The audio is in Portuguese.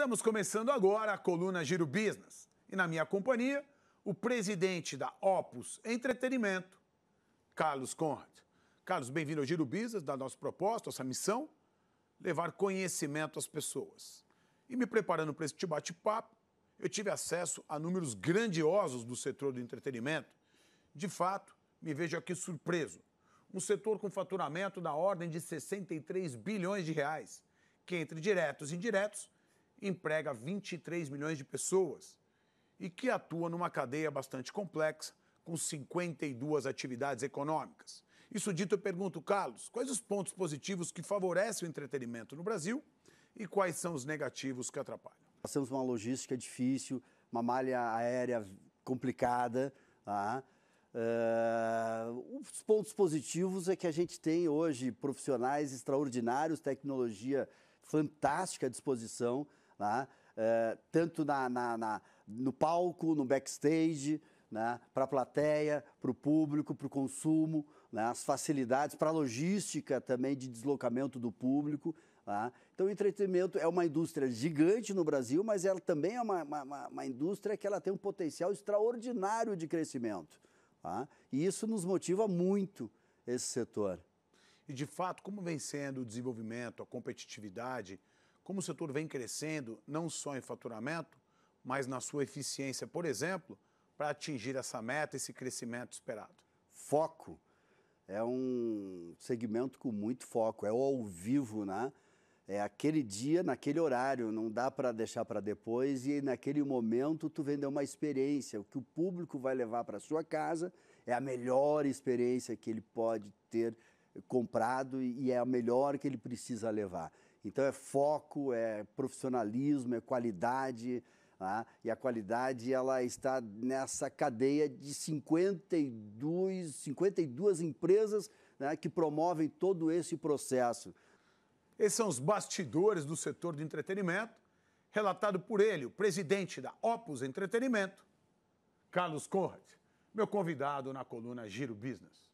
Estamos começando agora a coluna Giro Business e na minha companhia, o presidente da Opus Entretenimento, Carlos Conrad. Carlos, bem-vindo ao Giro Business, da nossa proposta, nossa missão, levar conhecimento às pessoas. E me preparando para este bate-papo, eu tive acesso a números grandiosos do setor do entretenimento. De fato, me vejo aqui surpreso. Um setor com faturamento na ordem de 63 bilhões de reais, que entre diretos e indiretos emprega 23 milhões de pessoas e que atua numa cadeia bastante complexa, com 52 atividades econômicas. Isso dito, eu pergunto, Carlos, quais os pontos positivos que favorecem o entretenimento no Brasil e quais são os negativos que atrapalham? Nós temos uma logística difícil, uma malha aérea complicada. Tá? Uh, os pontos positivos é que a gente tem hoje profissionais extraordinários, tecnologia fantástica à disposição né? é, tanto na, na, na, no palco, no backstage, né? para a plateia, para o público, para o consumo, né? as facilidades, para a logística também de deslocamento do público. Tá? Então, o entretenimento é uma indústria gigante no Brasil, mas ela também é uma, uma, uma indústria que ela tem um potencial extraordinário de crescimento. Tá? E isso nos motiva muito, esse setor. E, de fato, como vem sendo o desenvolvimento, a competitividade como o setor vem crescendo, não só em faturamento, mas na sua eficiência, por exemplo, para atingir essa meta, esse crescimento esperado? Foco. É um segmento com muito foco, é o ao vivo, né? É aquele dia, naquele horário, não dá para deixar para depois e naquele momento tu vendeu uma experiência, o que o público vai levar para sua casa é a melhor experiência que ele pode ter comprado e é a melhor que ele precisa levar. Então é foco, é profissionalismo, é qualidade. Ah, e a qualidade ela está nessa cadeia de 52, 52 empresas né, que promovem todo esse processo. Esses são os bastidores do setor de entretenimento, relatado por ele, o presidente da Opus Entretenimento, Carlos Conrad, meu convidado na coluna Giro Business.